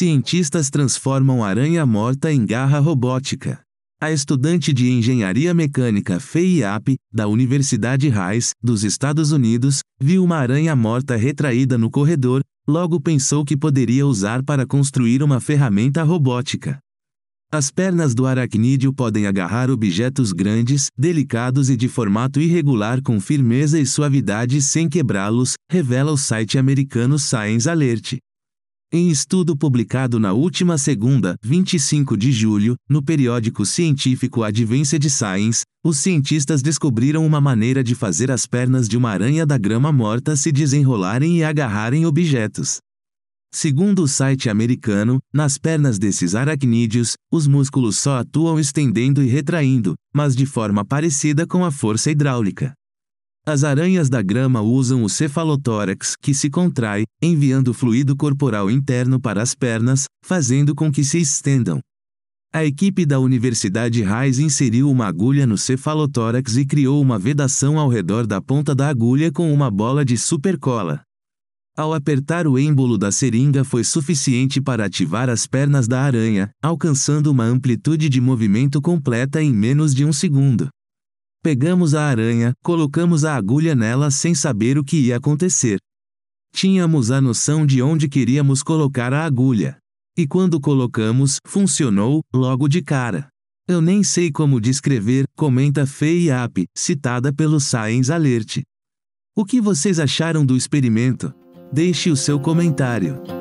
Cientistas transformam aranha morta em garra robótica. A estudante de engenharia mecânica Fei Yap, da Universidade Rice, dos Estados Unidos, viu uma aranha morta retraída no corredor, logo pensou que poderia usar para construir uma ferramenta robótica. As pernas do aracnídeo podem agarrar objetos grandes, delicados e de formato irregular com firmeza e suavidade sem quebrá-los, revela o site americano Science Alert. Em estudo publicado na última segunda, 25 de julho, no periódico científico Advanced Science, os cientistas descobriram uma maneira de fazer as pernas de uma aranha da grama morta se desenrolarem e agarrarem objetos. Segundo o site americano, nas pernas desses aracnídeos, os músculos só atuam estendendo e retraindo, mas de forma parecida com a força hidráulica. As aranhas da grama usam o cefalotórax, que se contrai, enviando fluido corporal interno para as pernas, fazendo com que se estendam. A equipe da Universidade Rice inseriu uma agulha no cefalotórax e criou uma vedação ao redor da ponta da agulha com uma bola de supercola. Ao apertar o êmbolo da seringa foi suficiente para ativar as pernas da aranha, alcançando uma amplitude de movimento completa em menos de um segundo. Pegamos a aranha, colocamos a agulha nela sem saber o que ia acontecer. Tínhamos a noção de onde queríamos colocar a agulha. E quando colocamos, funcionou, logo de cara. Eu nem sei como descrever, comenta Fei App, citada pelo Science Alert. O que vocês acharam do experimento? Deixe o seu comentário.